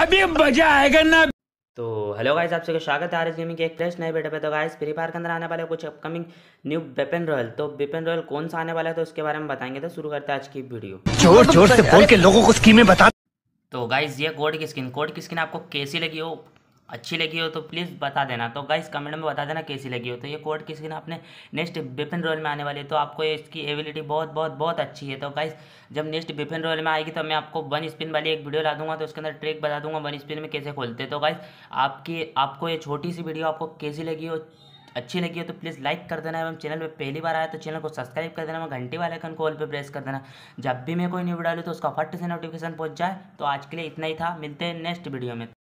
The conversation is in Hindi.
अभी मजा आएगा ना तो हेलो गाइस आप सबका स्वागत है आर एस गेमिंग के एक फ्रेश नए वीडियो पे तो गाइस फ्री फायर के अंदर आने वाले कुछ अपकमिंग न्यू वेपन रॉयल तो वेपन रॉयल कौन सा आने वाला है तो उसके बारे में बताएंगे तो शुरू करते हैं आज की वीडियो जोर जोर से बोल के लोगों को स्कीमें बता तो गाइज ये कोड की स्किन कोड की स्किन आपको कैसी लगी हो अच्छी लगी हो तो प्लीज़ बता देना तो गाइस कमेंट में बता देना कैसी लगी हो तो ये कोड किसी दिन आपने नेक्स्ट बिफिन रोल में आने वाली है तो आपको इसकी एबिलिटी बहुत बहुत बहुत अच्छी है तो गाइस जब नेक्स्ट बिफिन रोल में आएगी तो मैं आपको वन स्पिन वाली एक वीडियो ला दूंगा तो उसके अंदर ट्रिक बता दूंगा वन स्पिन में कैसे खोलते तो गाइस आपकी आपको ये छोटी सी वीडियो आपको कैसी लगी हो अच्छी लगी हो तो प्लीज़ लाइक कर देना एवं चैनल पर पहली बार आया तो चैनल को सब्सक्राइब कर देना घंटी घंटे वाले कन को ऑल प्रेस कर देना जब भी मैं कोई न्यू वीडियो डालूँ तो उसका फट से नोटिफिकेशन पहुँच जाए तो आज के लिए इतना ही था मिलते हैं नेक्स्ट वीडियो में